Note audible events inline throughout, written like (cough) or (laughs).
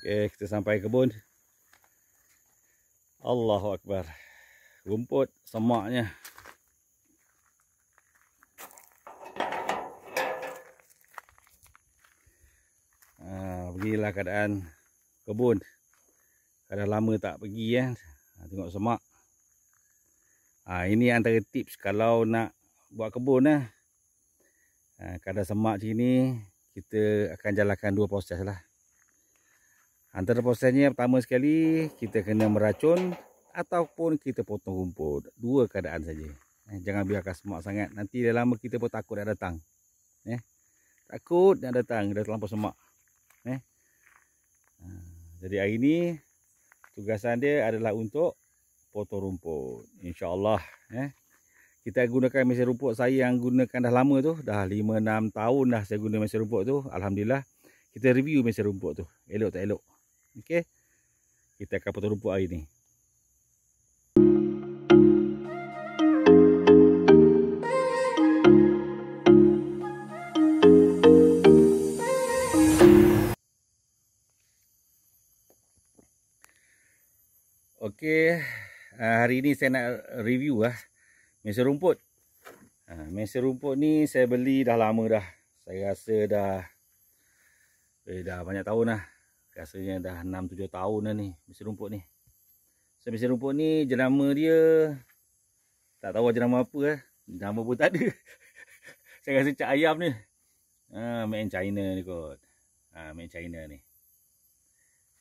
Okay, eh, kita sampai kebun. Allahu Akbar. Rumput semaknya. Beginilah ah, keadaan kebun. Kadang lama tak pergi ya. Tengok semak. Ah, ini antara tips kalau nak buat kebun. Eh. Kadang semak sini Kita akan jalankan dua proses lah. Antara prosesnya pertama sekali kita kena meracun ataupun kita potong rumput. Dua keadaan saja. Eh, jangan biarkan semak sangat. Nanti dah lama kita pun takut dah datang. Eh, takut dah datang. Dah terlampau semak. Eh. eh jadi hari ini tugasan dia adalah untuk potong rumput. InsyaAllah. Eh. Kita gunakan mesin rumput saya yang gunakan dah lama tu. Dah 5-6 tahun dah saya guna mesin rumput tu. Alhamdulillah. Kita review mesin rumput tu. Elok tak elok. Okey. Kita akan potong rumput hari ni. Okey, ah, hari ni saya nak review lah mesin rumput. Ah, mesin rumput ni saya beli dah lama dah. Saya rasa dah eh, dah banyak tahun lah. Rasanya dah 6-7 tahun dah ni Mesir rumput ni So mesir rumput ni jenama dia Tak tahu jenama apa eh. Jenama pun tak ada (laughs) Saya rasa cak ayam ni ha, Main China ni kot ha, Main China ni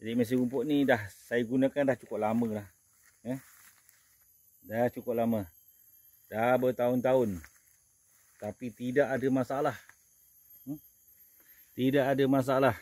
Jadi mesir rumput ni dah Saya gunakan dah cukup lama lah eh? Dah cukup lama Dah bertahun-tahun Tapi tidak ada masalah hmm? Tidak ada masalah Tidak ada masalah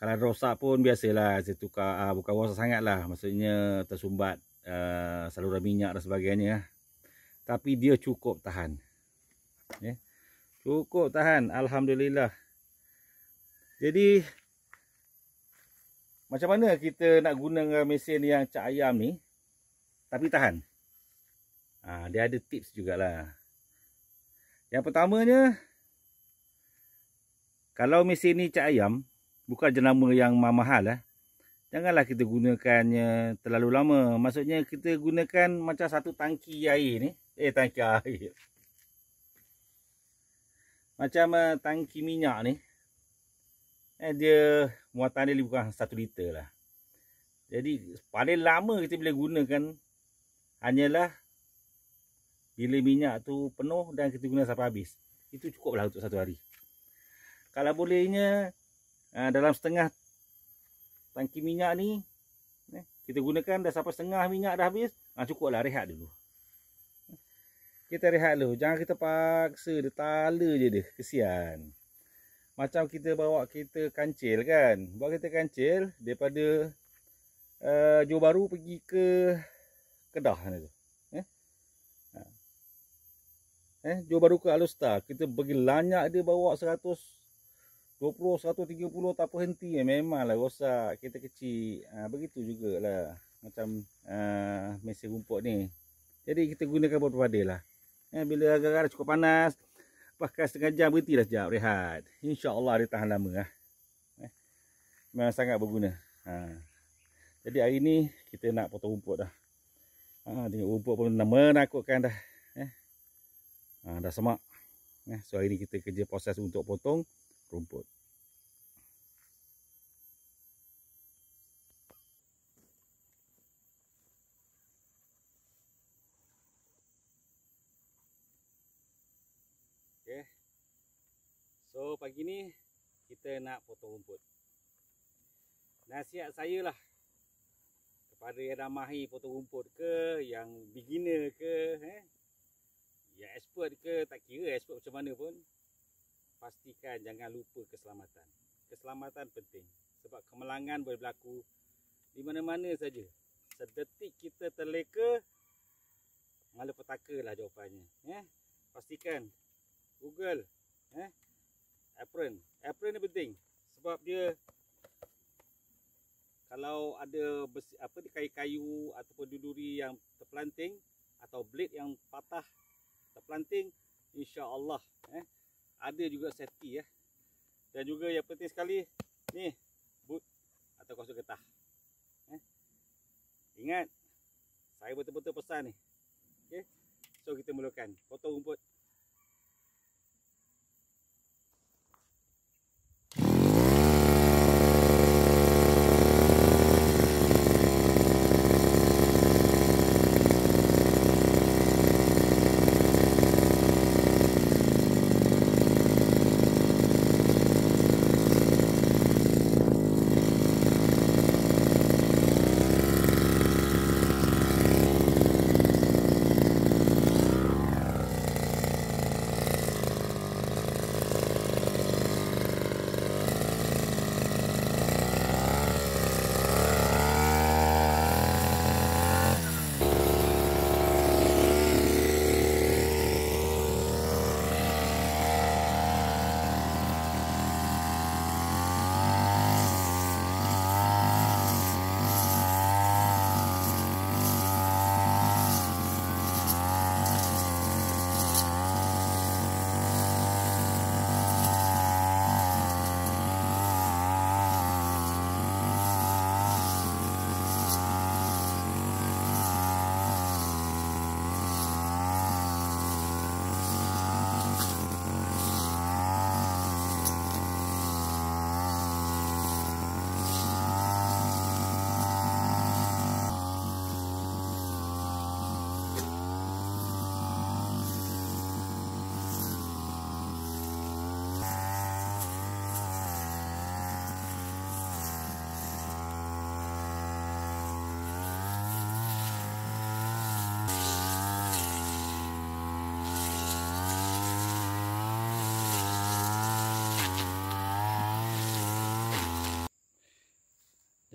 kalau rosak pun biasalah saya tukar uh, bukan rosak sangatlah maksudnya tersumbat uh, saluran minyak dan sebagainya tapi dia cukup tahan yeah. cukup tahan Alhamdulillah jadi macam mana kita nak guna mesin yang cak ayam ni tapi tahan uh, dia ada tips jugalah yang pertamanya kalau mesin ni cak ayam bukan jenama yang mahal eh. Janganlah kita gunakannya terlalu lama. Maksudnya kita gunakan macam satu tangki air ni. Eh tangki air. Macam uh, tangki minyak ni. Eh dia muatan dia bukan satu liter lah. Jadi paling lama kita boleh gunakan hanyalah bila minyak tu penuh dan kita guna sampai habis. Itu cukup lah untuk satu hari. Kalau bolehnya Ah, dalam setengah tangki minyak ni eh, kita gunakan dah sampai setengah minyak dah habis ha, cukuplah rehat dulu kita rehat dulu jangan kita paksa dia tala je dia kesian macam kita bawa kereta kancil kan bawa kereta kancil daripada uh, Johor Baru pergi ke Kedah sana tu eh? Ha. eh Johor Baru ke Alustar kita pergi lanyak dia bawa 100 20, 130 tak apa henti eh. Memanglah rosak kereta kecil. Ha, begitu jugalah. Macam uh, mesin rumput ni. Jadi kita gunakan berpada lah. Eh, bila agak-agak cukup panas. Pakai setengah jam berhenti lah sekejap. Rehat. InsyaAllah dia tahan lama lah. Eh, memang sangat berguna. Ha. Jadi hari ni kita nak potong rumput dah. Ha, tengok rumput pun nak menakutkan dah. Eh, ha, dah semak. Eh, so hari ni kita kerja proses untuk Potong rumput. Okay. So pagi ni kita nak potong rumput. Nasihat saya lah kepada yang dah mahir potong rumput ke, yang beginner ke, eh? yang expert ke, tak kira expert macam mana pun pastikan jangan lupa keselamatan. Keselamatan penting sebab kemalangan boleh berlaku di mana-mana saja. Sedetik kita terleka, malapetaka lah jawapannya. Eh? Pastikan Google, eh? apron. Apron ni penting sebab dia kalau ada besi, apa di kayu-kayu ataupun duduri yang terpelanting atau blade yang patah terpelanting insya-Allah eh ya ada juga safety ya. Dan juga yang penting sekali ni boot atau kosong getah. Eh. Ingat saya betul-betul pesan ni. Okey. So kita mulakan potong rumput.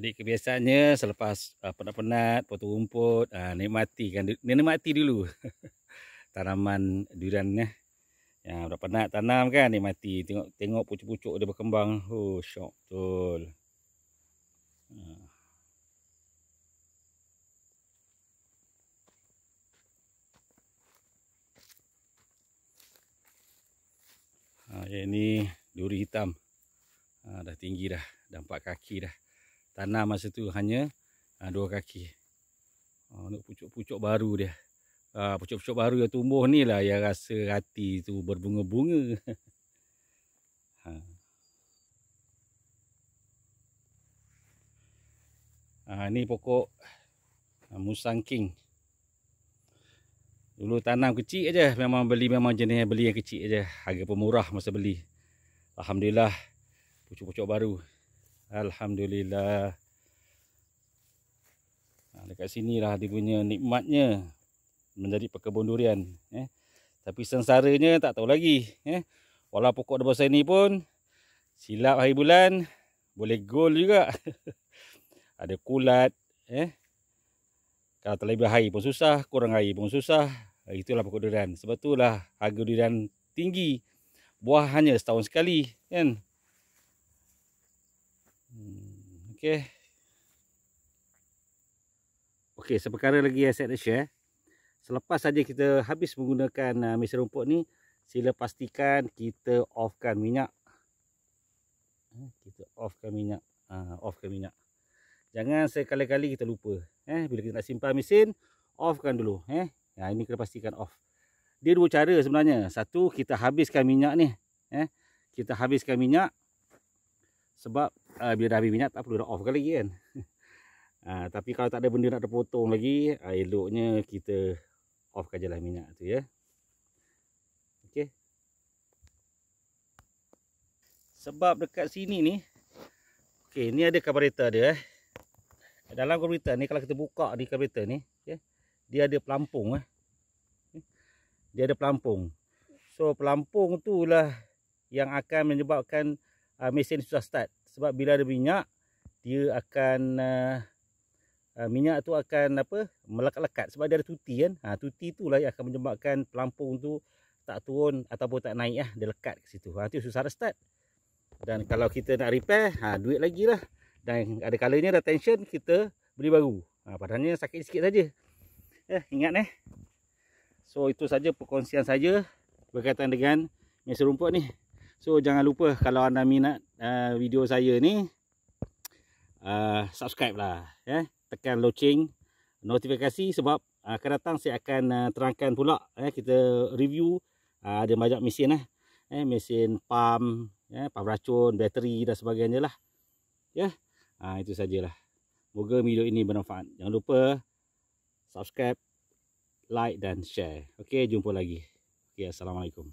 Jadi kebiasaannya selepas ah, penat-penat, potong rumput, ah, nikmati kan. Nikmati dulu (laughs) tanaman durian ni. Ya, dah penat tanam kan, nikmati. Tengok tengok pucuk-pucuk dia berkembang. Oh, syok betul. Ha, yang ni duri hitam. Ha, dah tinggi dah. Dah empat kaki dah. Tanam masa tu hanya ha, dua kaki. Ah, pucuk-pucuk baru dia. Ah, pucuk-pucuk baru yang tumbuh ni lah yang rasa hati tu berbunga-bunga. Ha. (laughs) Ha, ni pokok ha, Musang King. Dulu tanam kecil aja, memang beli memang jenis beli yang kecil aja, harga pemurah masa beli. Alhamdulillah pucuk-pucuk baru. Alhamdulillah. Ha, dekat sini lah dia punya nikmatnya menjadi pekebun durian. Eh. Tapi sengsaranya tak tahu lagi. Eh. Walau pokok debar saya ni pun silap hari bulan boleh gol juga. (laughs) Ada kulat. Eh. Kalau terlebih hari pun susah, kurang hari pun susah. Itulah pokok durian. Sebab itulah harga durian tinggi. Buah hanya setahun sekali. Kan? Eh. Okay. Okay, seperkara lagi yang saya nak share. Selepas saja kita habis menggunakan uh, mesin rumput ni, sila pastikan kita offkan minyak. Eh, kita offkan minyak. Uh, offkan minyak. Jangan sekali-kali kita lupa. Eh, bila kita nak simpan mesin, offkan dulu. Eh, ya, ini kita pastikan off. Dia dua cara sebenarnya. Satu, kita habiskan minyak ni. Eh, kita habiskan minyak. Sebab uh, ah, bila dah habis minyak tak perlu dah off kan lagi kan uh, (laughs) tapi kalau tak ada benda nak terpotong lagi uh, eloknya kita off kajalah minyak tu ya okey sebab dekat sini ni okey ni ada karburetor dia eh dalam karburetor ni kalau kita buka di karburetor ni okay, dia ada pelampung eh dia ada pelampung so pelampung tu lah yang akan menyebabkan uh, mesin susah start sebab bila ada minyak dia akan uh, uh, minyak tu akan apa melekat-lekat sebab dia ada tuti kan ha tuti lah yang akan menyebabkan pelampung tu tak turun ataupun tak naik ah dia lekat ke situ ha tu susah restart dan kalau kita nak repair ha duit lagi lah. dan ada kalanya dah tension kita beli baru ha padahalnya sakit sikit saja eh ingat eh so itu saja perkongsian saja berkaitan dengan mesin rumput ni So jangan lupa kalau anda minat uh, video saya ni uh, subscribe lah eh? tekan loceng notifikasi sebab uh, akan datang saya akan uh, terangkan pula eh kita review uh, ada banyak mesin eh, eh mesin pam ya eh, pam racun bateri dan sebagainya lah ya yeah? uh, itu sajalah moga video ini bermanfaat jangan lupa subscribe like dan share Okay, jumpa lagi okey assalamualaikum